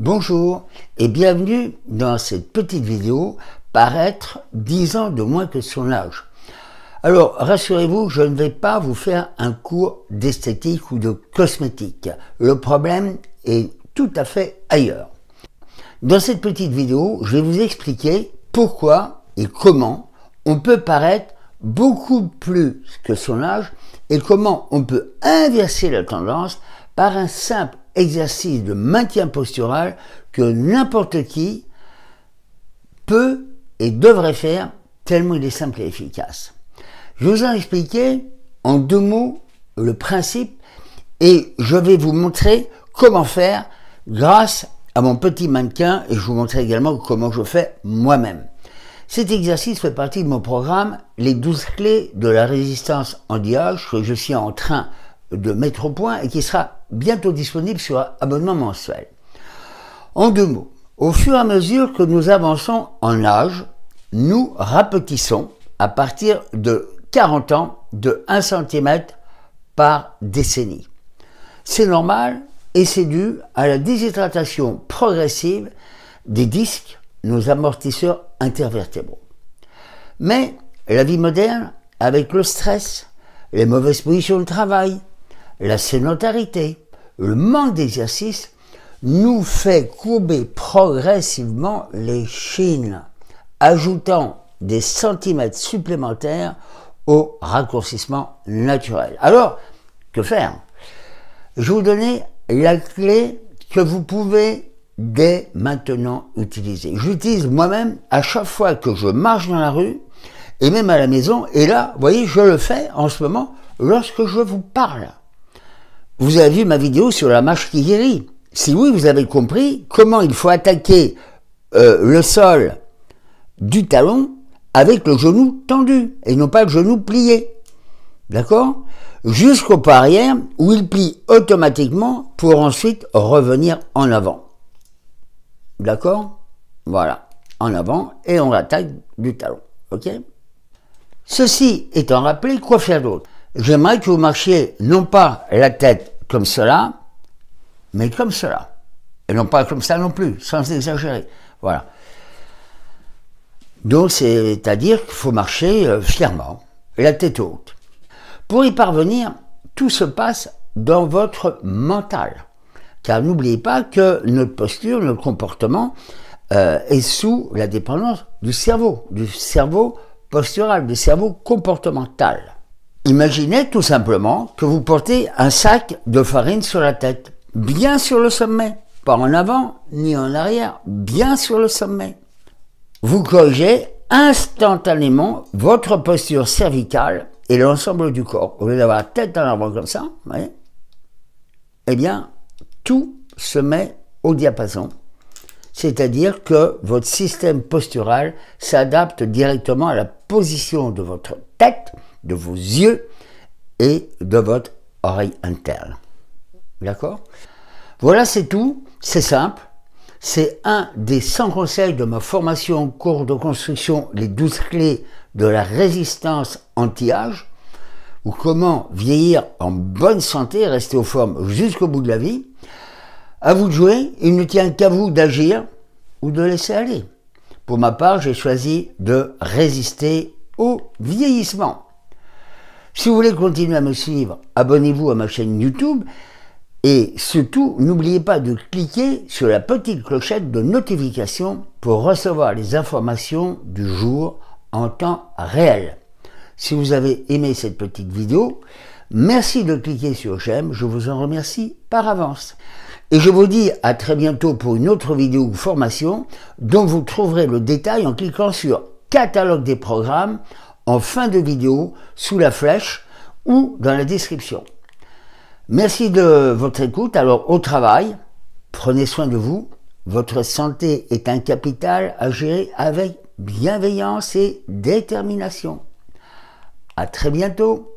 Bonjour et bienvenue dans cette petite vidéo paraître 10 ans de moins que son âge. Alors rassurez-vous, je ne vais pas vous faire un cours d'esthétique ou de cosmétique. Le problème est tout à fait ailleurs. Dans cette petite vidéo, je vais vous expliquer pourquoi et comment on peut paraître beaucoup plus que son âge et comment on peut inverser la tendance par un simple exercice de maintien postural que n'importe qui peut et devrait faire tellement il est simple et efficace. Je vous en expliqué en deux mots le principe et je vais vous montrer comment faire grâce à mon petit mannequin et je vous montrerai également comment je fais moi-même. Cet exercice fait partie de mon programme Les 12 clés de la résistance en diH que je suis en train de mettre au point et qui sera bientôt disponible sur abonnement mensuel. En deux mots, au fur et à mesure que nous avançons en âge, nous rapetissons à partir de 40 ans de 1 cm par décennie. C'est normal et c'est dû à la déshydratation progressive des disques, nos amortisseurs intervertébraux. Mais la vie moderne, avec le stress, les mauvaises positions de travail, la sédentarité, le manque d'exercice nous fait courber progressivement les chines, ajoutant des centimètres supplémentaires au raccourcissement naturel. Alors, que faire Je vous donner la clé que vous pouvez dès maintenant utiliser. J'utilise moi-même à chaque fois que je marche dans la rue et même à la maison. Et là, vous voyez, je le fais en ce moment lorsque je vous parle. Vous avez vu ma vidéo sur la marche qui guérit. Si oui, vous avez compris comment il faut attaquer euh, le sol du talon avec le genou tendu et non pas le genou plié. D'accord Jusqu'au pas arrière où il plie automatiquement pour ensuite revenir en avant. D'accord Voilà. En avant et on attaque du talon. OK Ceci étant rappelé, quoi faire d'autre j'aimerais que vous marchiez non pas la tête comme cela, mais comme cela. Et non pas comme ça non plus, sans exagérer. Voilà. Donc, c'est-à-dire qu'il faut marcher euh, fièrement, la tête haute. Pour y parvenir, tout se passe dans votre mental. Car n'oubliez pas que notre posture, notre comportement euh, est sous la dépendance du cerveau, du cerveau postural, du cerveau comportemental. Imaginez tout simplement que vous portez un sac de farine sur la tête, bien sur le sommet, pas en avant ni en arrière, bien sur le sommet. Vous corrigez instantanément votre posture cervicale et l'ensemble du corps. Au lieu d'avoir la tête en avant comme ça, eh bien, tout se met au diapason. C'est-à-dire que votre système postural s'adapte directement à la position de votre tête de vos yeux et de votre oreille interne. D'accord Voilà, c'est tout. C'est simple. C'est un des 100 conseils de ma formation en cours de construction Les 12 clés de la résistance anti-âge ou comment vieillir en bonne santé, rester aux formes jusqu'au bout de la vie. À vous de jouer, il ne tient qu'à vous d'agir ou de laisser aller. Pour ma part, j'ai choisi de résister au vieillissement. Si vous voulez continuer à me suivre, abonnez-vous à ma chaîne YouTube et surtout, n'oubliez pas de cliquer sur la petite clochette de notification pour recevoir les informations du jour en temps réel. Si vous avez aimé cette petite vidéo, merci de cliquer sur j'aime, je vous en remercie par avance. Et je vous dis à très bientôt pour une autre vidéo ou formation dont vous trouverez le détail en cliquant sur catalogue des programmes en fin de vidéo sous la flèche ou dans la description. Merci de votre écoute. Alors au travail, prenez soin de vous. Votre santé est un capital à gérer avec bienveillance et détermination. À très bientôt.